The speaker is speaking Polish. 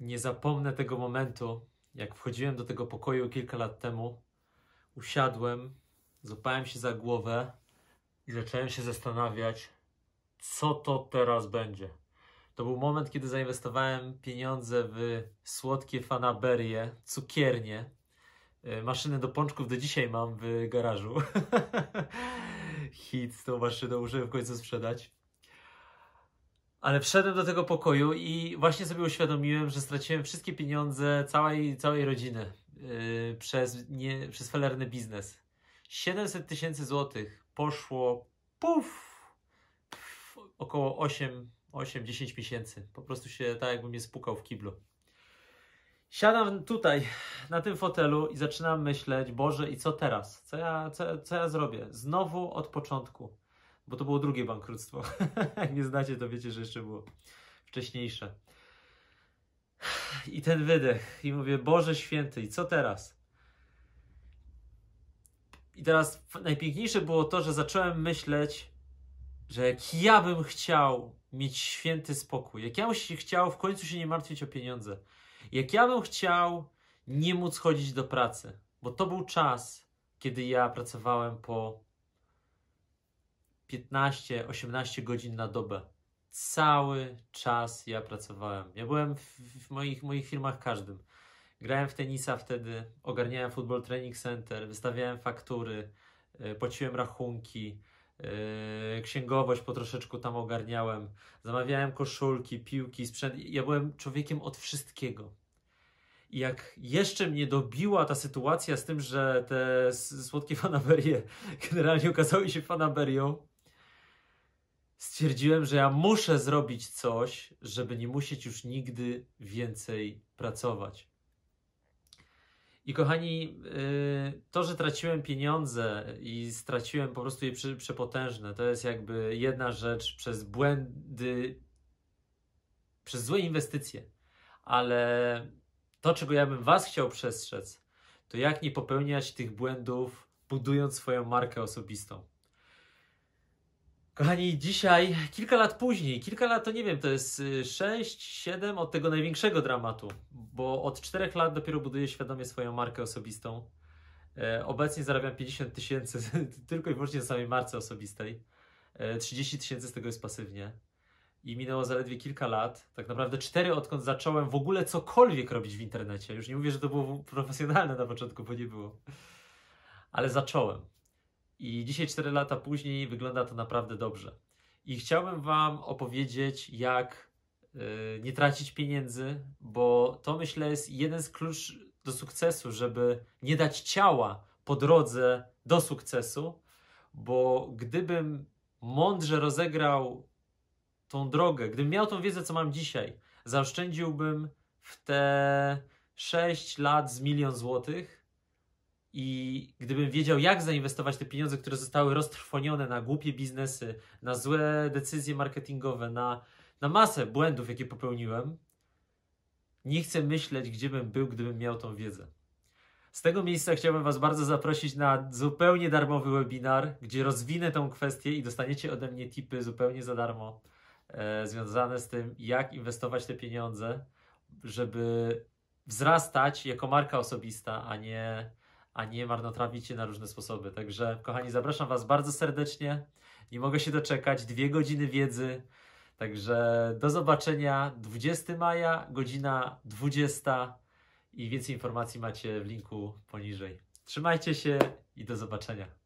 Nie zapomnę tego momentu, jak wchodziłem do tego pokoju kilka lat temu. Usiadłem, złapałem się za głowę i zacząłem się zastanawiać, co to teraz będzie. To był moment, kiedy zainwestowałem pieniądze w słodkie fanaberie, cukiernie. E, maszynę do pączków do dzisiaj mam w garażu. Hit z tą maszyną, muszę w końcu sprzedać. Ale wszedłem do tego pokoju i właśnie sobie uświadomiłem, że straciłem wszystkie pieniądze całej, całej rodziny yy, przez, nie, przez felerny biznes. 700 tysięcy złotych poszło puf około 8-10 miesięcy. Po prostu się tak jakbym mnie spukał w kiblu. Siadam tutaj na tym fotelu i zaczynam myśleć, Boże, i co teraz? Co ja, co, co ja zrobię? Znowu od początku bo to było drugie bankructwo. Jak nie znacie, to wiecie, że jeszcze było wcześniejsze. I ten wydech, i mówię, Boże święty, i co teraz? I teraz najpiękniejsze było to, że zacząłem myśleć, że jak ja bym chciał mieć święty spokój, jak ja bym chciał w końcu się nie martwić o pieniądze, jak ja bym chciał nie móc chodzić do pracy, bo to był czas, kiedy ja pracowałem po 15-18 godzin na dobę. Cały czas ja pracowałem. Ja byłem w, w moich, moich filmach każdym. Grałem w tenisa wtedy, ogarniałem Football Training Center, wystawiałem faktury, e, płaciłem rachunki, e, księgowość po troszeczku tam ogarniałem, zamawiałem koszulki, piłki, sprzęt. Ja byłem człowiekiem od wszystkiego. I jak jeszcze mnie dobiła ta sytuacja z tym, że te słodkie fanaberie generalnie okazały się fanaberią, stwierdziłem, że ja muszę zrobić coś, żeby nie musieć już nigdy więcej pracować. I kochani, y, to, że traciłem pieniądze i straciłem po prostu je przepotężne, to jest jakby jedna rzecz przez błędy, przez złe inwestycje. Ale to, czego ja bym Was chciał przestrzec, to jak nie popełniać tych błędów, budując swoją markę osobistą. Kochani, dzisiaj, kilka lat później, kilka lat to nie wiem, to jest 6, y, 7 od tego największego dramatu, bo od 4 lat dopiero buduję świadomie swoją markę osobistą. E, obecnie zarabiam 50 tysięcy tylko i wyłącznie na samej marce osobistej. 30 e, tysięcy z tego jest pasywnie. I minęło zaledwie kilka lat, tak naprawdę cztery, odkąd zacząłem w ogóle cokolwiek robić w internecie. Już nie mówię, że to było profesjonalne na początku, bo nie było. Ale zacząłem. I dzisiaj, 4 lata później, wygląda to naprawdę dobrze. I chciałbym Wam opowiedzieć, jak e, nie tracić pieniędzy, bo to myślę jest jeden z klucz do sukcesu, żeby nie dać ciała po drodze do sukcesu, bo gdybym mądrze rozegrał tą drogę, gdybym miał tą wiedzę, co mam dzisiaj, zaoszczędziłbym w te 6 lat z milion złotych, i gdybym wiedział, jak zainwestować te pieniądze, które zostały roztrwonione na głupie biznesy, na złe decyzje marketingowe, na, na masę błędów, jakie popełniłem, nie chcę myśleć, gdzie bym był, gdybym miał tą wiedzę. Z tego miejsca chciałbym Was bardzo zaprosić na zupełnie darmowy webinar, gdzie rozwinę tą kwestię i dostaniecie ode mnie tipy zupełnie za darmo e, związane z tym, jak inwestować te pieniądze, żeby wzrastać jako marka osobista, a nie a nie marnotrawić je na różne sposoby. Także, kochani, zapraszam Was bardzo serdecznie. Nie mogę się doczekać. Dwie godziny wiedzy. Także do zobaczenia 20 maja, godzina 20 i więcej informacji macie w linku poniżej. Trzymajcie się i do zobaczenia.